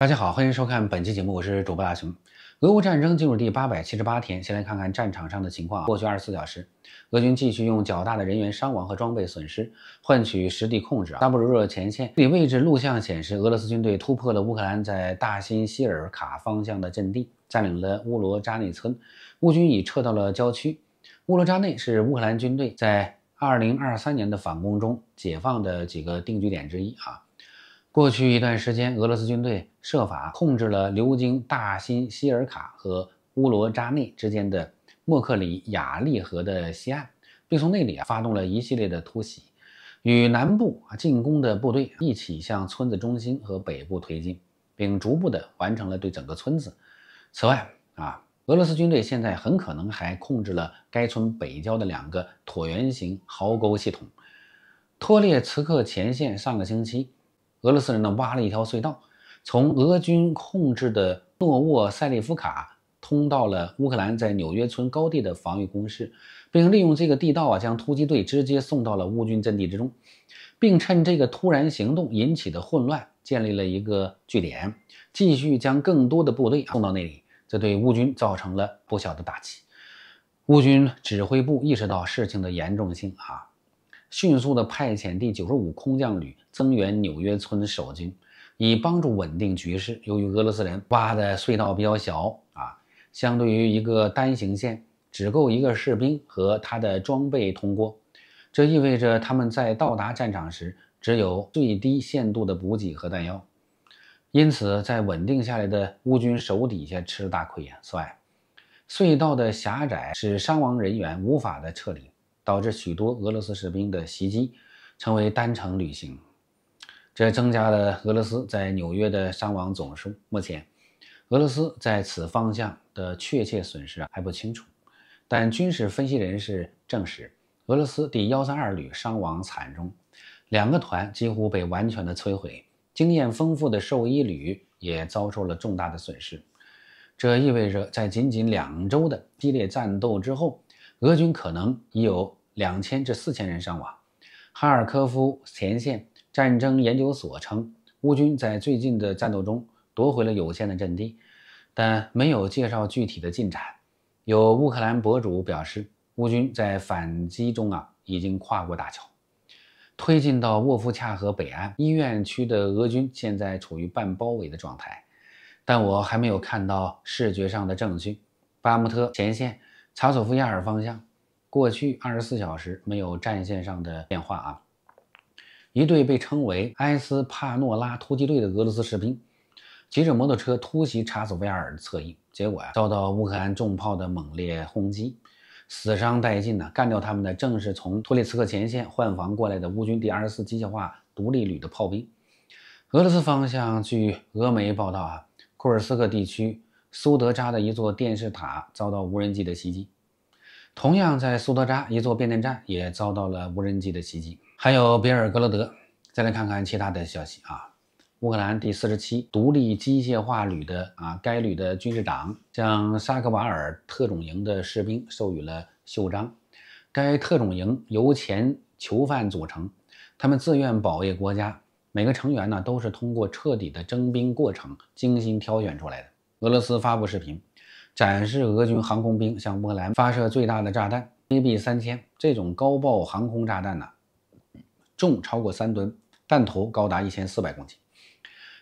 大家好，欢迎收看本期节目，我是主播大熊。俄乌战争进入第八百七十八天，先来看看战场上的情况。过去二十四小时，俄军继续用较大的人员伤亡和装备损失换取实地控制，萨布罗热前线。地理位置录像显示，俄罗斯军队突破了乌克兰在大新希尔卡方向的阵地，占领了乌罗扎内村。乌军已撤到了郊区。乌罗扎内是乌克兰军队在二零二三年的反攻中解放的几个定居点之一啊。过去一段时间，俄罗斯军队设法控制了流经大新希尔卡和乌罗扎内之间的莫克里亚利河的西岸，并从那里啊发动了一系列的突袭，与南部啊进攻的部队一起向村子中心和北部推进，并逐步的完成了对整个村子。此外啊，俄罗斯军队现在很可能还控制了该村北郊的两个椭圆形壕沟系统。托列茨克前线上个星期。俄罗斯人呢挖了一条隧道，从俄军控制的诺沃塞利夫卡通到了乌克兰在纽约村高地的防御工事，并利用这个地道啊，将突击队直接送到了乌军阵地之中，并趁这个突然行动引起的混乱，建立了一个据点，继续将更多的部队送到那里。这对乌军造成了不小的打击。乌军指挥部意识到事情的严重性啊。迅速地派遣第九十五空降旅增援纽约村守军，以帮助稳定局势。由于俄罗斯人挖的隧道比较小啊，相对于一个单行线，只够一个士兵和他的装备通过，这意味着他们在到达战场时只有最低限度的补给和弹药。因此，在稳定下来的乌军手底下吃了大亏呀！此外，隧道的狭窄使伤亡人员无法的撤离。导致许多俄罗斯士兵的袭击成为单程旅行，这增加了俄罗斯在纽约的伤亡总数。目前，俄罗斯在此方向的确切损失还不清楚，但军事分析人士证实，俄罗斯第幺三二旅伤亡惨重，两个团几乎被完全的摧毁。经验丰富的兽医旅也遭受了重大的损失。这意味着，在仅仅两周的激烈战斗之后，俄军可能已有。两千至四千人伤亡。哈尔科夫前线战争研究所称，乌军在最近的战斗中夺回了有限的阵地，但没有介绍具体的进展。有乌克兰博主表示，乌军在反击中啊已经跨过大桥，推进到沃夫恰河北岸医院区的俄军现在处于半包围的状态，但我还没有看到视觉上的证据。巴木特前线，查索夫亚尔方向。过去二十四小时没有战线上的变化啊！一队被称为埃斯帕诺拉突击队的俄罗斯士兵，骑着摩托车突袭查索维尔侧翼，结果啊遭到乌克兰重炮的猛烈轰击，死伤殆尽呢。干掉他们的正是从托里茨克前线换防过来的乌军第二十四机械化独立旅的炮兵。俄罗斯方向，据俄媒报道啊，库尔斯克地区苏德扎的一座电视塔遭到无人机的袭击。同样在苏德扎，一座变电站也遭到了无人机的袭击。还有比尔格罗德。再来看看其他的消息啊，乌克兰第四十七独立机械化旅的啊，该旅的军事长向沙克瓦尔特种营的士兵授予了袖章。该特种营由前囚犯组成，他们自愿保卫国家。每个成员呢，都是通过彻底的征兵过程精心挑选出来的。俄罗斯发布视频。展示俄军航空兵向波兰发射最大的炸弹 A B 三千这种高爆航空炸弹呢，重超过三吨，弹头高达一千四百公斤，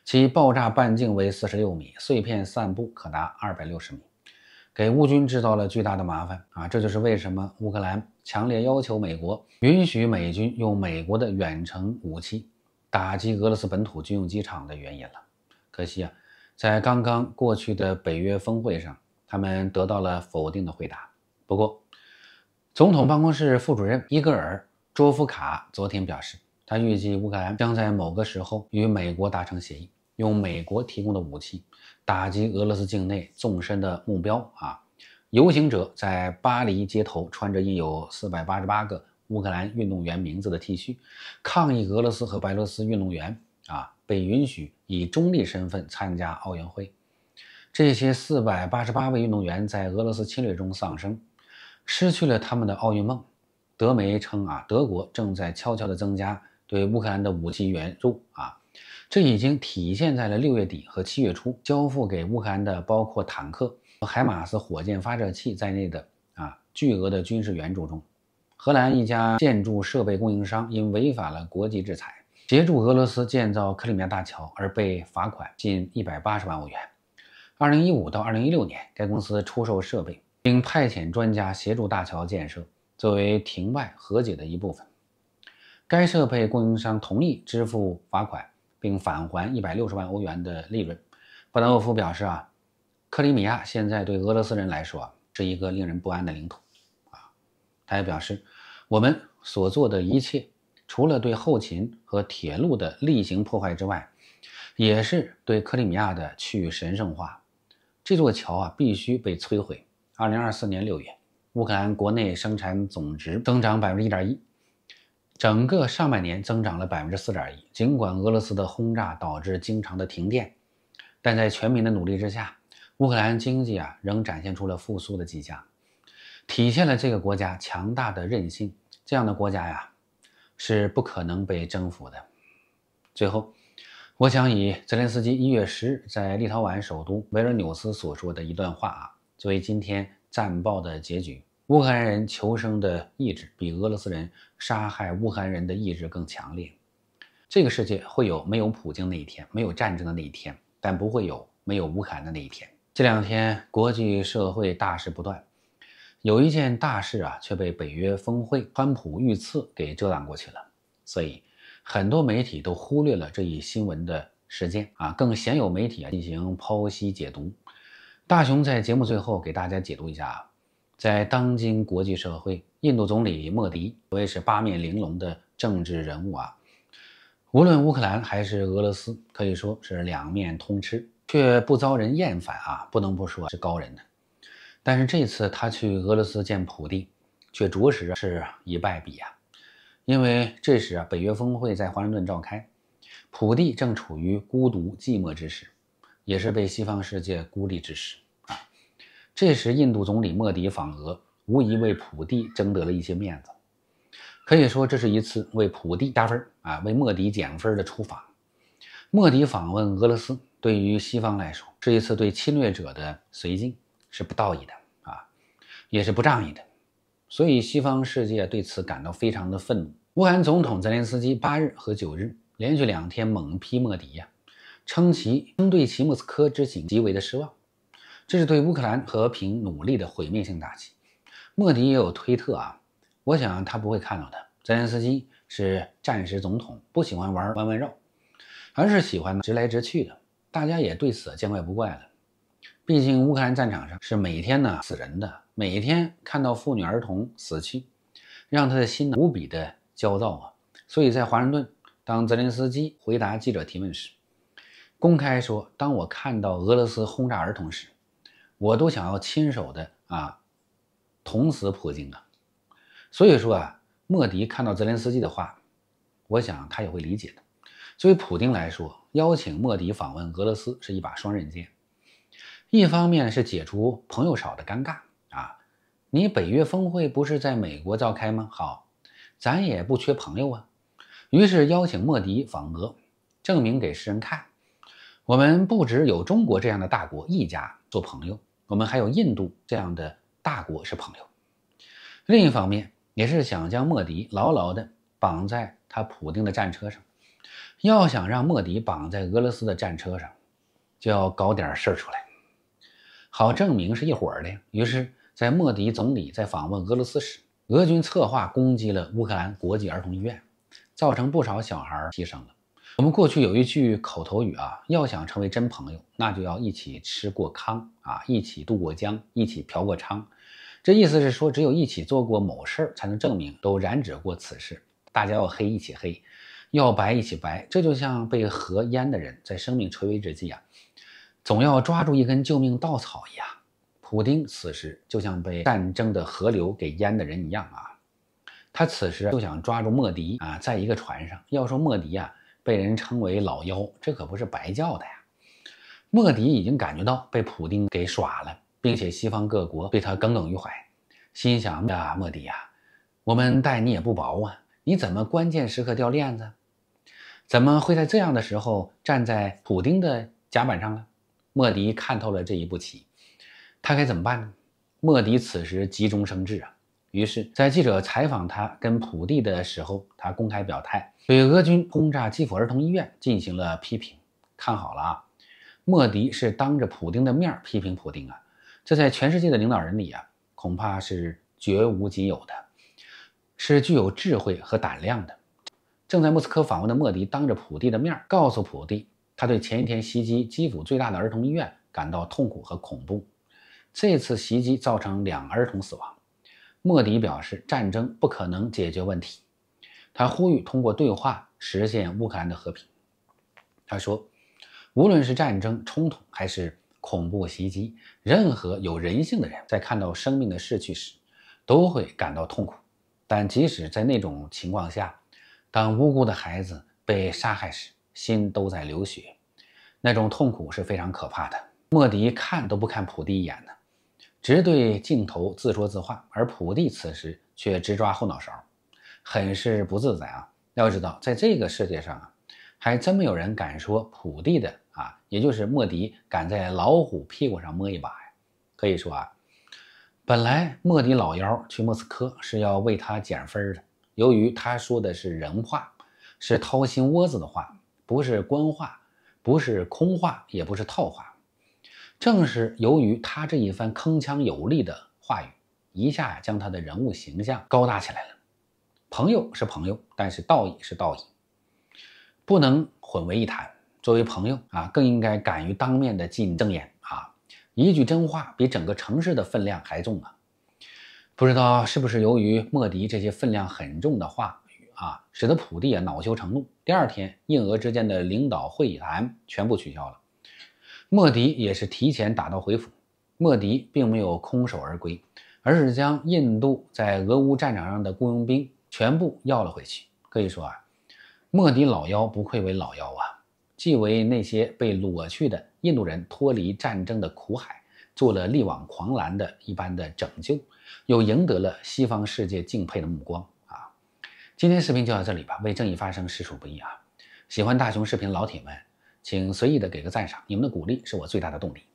其爆炸半径为四十六米，碎片散布可达二百六十米，给乌军制造了巨大的麻烦啊！这就是为什么乌克兰强烈要求美国允许美军用美国的远程武器打击俄罗斯本土军用机场的原因了。可惜啊，在刚刚过去的北约峰会上。他们得到了否定的回答。不过，总统办公室副主任伊戈尔·卓夫卡昨天表示，他预计乌克兰将在某个时候与美国达成协议，用美国提供的武器打击俄罗斯境内纵深的目标。啊，游行者在巴黎街头穿着印有四百八十八个乌克兰运动员名字的 T 恤，抗议俄罗斯和白俄罗斯运动员啊被允许以中立身份参加奥运会。这些四百八十八位运动员在俄罗斯侵略中丧生，失去了他们的奥运梦。德媒称啊，德国正在悄悄地增加对乌克兰的武器援助啊，这已经体现在了六月底和七月初交付给乌克兰的包括坦克、海马斯火箭发射器在内的啊巨额的军事援助中。荷兰一家建筑设备供应商因违反了国际制裁，协助俄罗斯建造克里米亚大桥而被罚款近一百八十万欧元。二零一五到二零一六年，该公司出售设备，并派遣专家协助大桥建设，作为庭外和解的一部分。该设备供应商同意支付罚款，并返还一百六十万欧元的利润。布达诺夫表示：“啊，克里米亚现在对俄罗斯人来说是一个令人不安的领土。”啊，他也表示：“我们所做的一切，除了对后勤和铁路的例行破坏之外，也是对克里米亚的去神圣化。”这座桥啊，必须被摧毁。二零二四年六月，乌克兰国内生产总值增长百分之一点一，整个上半年增长了百分之四点一。尽管俄罗斯的轰炸导致经常的停电，但在全民的努力之下，乌克兰经济啊仍展现出了复苏的迹象，体现了这个国家强大的韧性。这样的国家呀，是不可能被征服的。最后。我想以泽连斯基一月十日在立陶宛首都维尔纽斯所说的一段话啊，作为今天战报的结局：乌克兰人求生的意志比俄罗斯人杀害乌克兰人的意志更强烈。这个世界会有没有普京那一天，没有战争的那一天，但不会有没有乌克兰的那一天。这两天国际社会大事不断，有一件大事啊，却被北约峰会、川普遇刺给遮挡过去了，所以。很多媒体都忽略了这一新闻的事件啊，更鲜有媒体啊进行剖析解读。大雄在节目最后给大家解读一下啊，在当今国际社会，印度总理莫迪，可谓是八面玲珑的政治人物啊。无论乌克兰还是俄罗斯，可以说是两面通吃，却不遭人厌烦啊，不能不说是高人呢。但是这次他去俄罗斯见普京，却着实是一败笔啊。因为这时啊，北约峰会在华盛顿召开，普地正处于孤独寂寞之时，也是被西方世界孤立之时啊。这时，印度总理莫迪访俄，无疑为普地争得了一些面子。可以说，这是一次为普地加分啊，为莫迪减分的出访。莫迪访问俄罗斯，对于西方来说，是一次对侵略者的绥靖，是不道义的啊，也是不仗义的。所以，西方世界对此感到非常的愤怒。乌克兰总统泽连斯基八日和九日连续两天猛批莫迪呀，称其称对其莫斯科之行极为的失望，这是对乌克兰和平努力的毁灭性打击。莫迪也有推特啊，我想他不会看到的。泽连斯基是战时总统，不喜欢玩弯弯绕，而是喜欢直来直去的。大家也对此见怪不怪了，毕竟乌克兰战场上是每天呢死人的。每天看到妇女儿童死去，让他的心呢无比的焦躁啊！所以在华盛顿，当泽连斯基回答记者提问时，公开说：“当我看到俄罗斯轰炸儿童时，我都想要亲手的啊，捅死普京啊！”所以说啊，莫迪看到泽连斯基的话，我想他也会理解的。作为普京来说，邀请莫迪访问俄罗斯是一把双刃剑，一方面是解除朋友少的尴尬。你北约峰会不是在美国召开吗？好，咱也不缺朋友啊。于是邀请莫迪访俄，证明给世人看，我们不只有中国这样的大国一家做朋友，我们还有印度这样的大国是朋友。另一方面，也是想将莫迪牢牢的绑在他普丁的战车上。要想让莫迪绑在俄罗斯的战车上，就要搞点事儿出来，好证明是一伙儿的。于是。在莫迪总理在访问俄罗斯时，俄军策划攻击了乌克兰国际儿童医院，造成不少小孩牺牲了。我们过去有一句口头语啊，要想成为真朋友，那就要一起吃过糠啊，一起渡过江，一起嫖过娼。这意思是说，只有一起做过某事儿，才能证明都染指过此事。大家要黑一起黑，要白一起白。这就像被核淹的人，在生命垂危之际啊，总要抓住一根救命稻草一样。普京此时就像被战争的河流给淹的人一样啊！他此时就想抓住莫迪啊，在一个船上。要说莫迪啊，被人称为老妖，这可不是白叫的呀。莫迪已经感觉到被普京给耍了，并且西方各国对他耿耿于怀，心想呀，莫迪呀，我们待你也不薄啊，你怎么关键时刻掉链子？怎么会在这样的时候站在普京的甲板上呢？莫迪看透了这一步棋。他该怎么办呢？莫迪此时急中生智啊，于是，在记者采访他跟普蒂的时候，他公开表态，对俄军轰炸基辅儿童医院进行了批评。看好了啊，莫迪是当着普丁的面批评普丁啊，这在全世界的领导人里啊，恐怕是绝无仅有的，是具有智慧和胆量的。正在莫斯科访问的莫迪当着普蒂的面，告诉普蒂，他对前一天袭击基辅最大的儿童医院感到痛苦和恐怖。这次袭击造成两儿童死亡，莫迪表示战争不可能解决问题，他呼吁通过对话实现乌克兰的和平。他说，无论是战争冲突还是恐怖袭击，任何有人性的人在看到生命的逝去时，都会感到痛苦。但即使在那种情况下，当无辜的孩子被杀害时，心都在流血，那种痛苦是非常可怕的。莫迪看都不看普蒂一眼的，直对镜头自说自话，而普蒂此时却直抓后脑勺，很是不自在啊。要知道，在这个世界上啊，还真没有人敢说普蒂的啊，也就是莫迪敢在老虎屁股上摸一把呀。可以说啊，本来莫迪老妖去莫斯科是要为他减分的，由于他说的是人话，是掏心窝子的话，不是官话，不是空话，也不是套话。正是由于他这一番铿锵有力的话语，一下将他的人物形象高大起来了。朋友是朋友，但是道义是道义，不能混为一谈。作为朋友啊，更应该敢于当面的进正言啊，一句真话比整个城市的分量还重啊！不知道是不是由于莫迪这些分量很重的话语啊，使得普蒂啊恼羞成怒。第二天，印俄之间的领导会谈全部取消了。莫迪也是提前打道回府，莫迪并没有空手而归，而是将印度在俄乌战场上的雇佣兵全部要了回去。可以说啊，莫迪老妖不愧为老妖啊，既为那些被裸去的印度人脱离战争的苦海做了力挽狂澜的一般的拯救，又赢得了西方世界敬佩的目光啊。今天视频就到这里吧，为正义发声实属不易啊！喜欢大熊视频老铁们。请随意的给个赞赏，你们的鼓励是我最大的动力。